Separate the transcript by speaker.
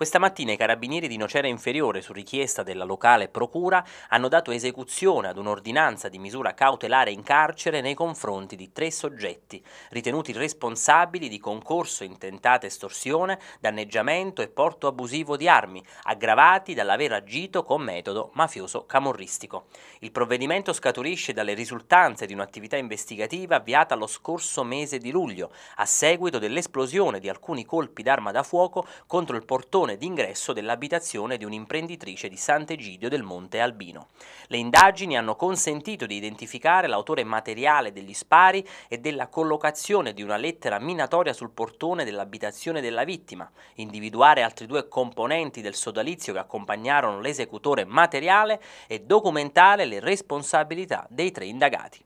Speaker 1: Questa mattina i carabinieri di Nocera Inferiore, su richiesta della locale procura, hanno dato esecuzione ad un'ordinanza di misura cautelare in carcere nei confronti di tre soggetti, ritenuti responsabili di concorso intentata estorsione, danneggiamento e porto abusivo di armi, aggravati dall'aver agito con metodo mafioso camorristico. Il provvedimento scaturisce dalle risultanze di un'attività investigativa avviata lo scorso mese di luglio, a seguito dell'esplosione di alcuni colpi d'arma da fuoco contro il portone portone d'ingresso dell'abitazione di un'imprenditrice di Sant'Egidio del Monte Albino. Le indagini hanno consentito di identificare l'autore materiale degli spari e della collocazione di una lettera minatoria sul portone dell'abitazione della vittima, individuare altri due componenti del sodalizio che accompagnarono l'esecutore materiale e documentare le responsabilità dei tre indagati.